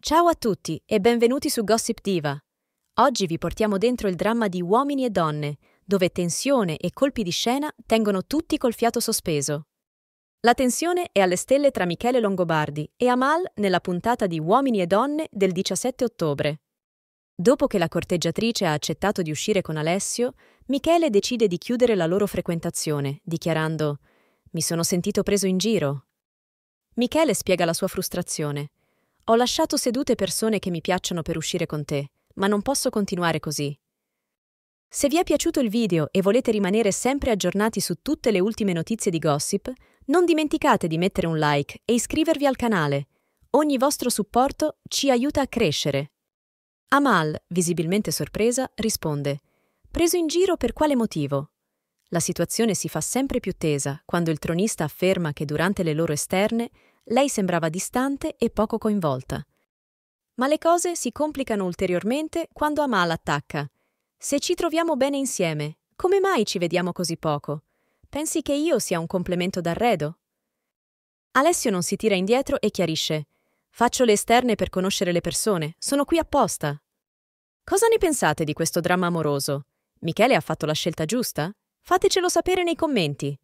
Ciao a tutti e benvenuti su Gossip Diva. Oggi vi portiamo dentro il dramma di Uomini e Donne, dove tensione e colpi di scena tengono tutti col fiato sospeso. La tensione è alle stelle tra Michele Longobardi e Amal nella puntata di Uomini e Donne del 17 ottobre. Dopo che la corteggiatrice ha accettato di uscire con Alessio, Michele decide di chiudere la loro frequentazione, dichiarando Mi sono sentito preso in giro. Michele spiega la sua frustrazione ho lasciato sedute persone che mi piacciono per uscire con te, ma non posso continuare così. Se vi è piaciuto il video e volete rimanere sempre aggiornati su tutte le ultime notizie di gossip, non dimenticate di mettere un like e iscrivervi al canale. Ogni vostro supporto ci aiuta a crescere. Amal, visibilmente sorpresa, risponde Preso in giro per quale motivo? La situazione si fa sempre più tesa quando il tronista afferma che durante le loro esterne lei sembrava distante e poco coinvolta. Ma le cose si complicano ulteriormente quando Amal attacca. Se ci troviamo bene insieme, come mai ci vediamo così poco? Pensi che io sia un complemento d'arredo? Alessio non si tira indietro e chiarisce. Faccio le esterne per conoscere le persone, sono qui apposta. Cosa ne pensate di questo dramma amoroso? Michele ha fatto la scelta giusta? Fatecelo sapere nei commenti.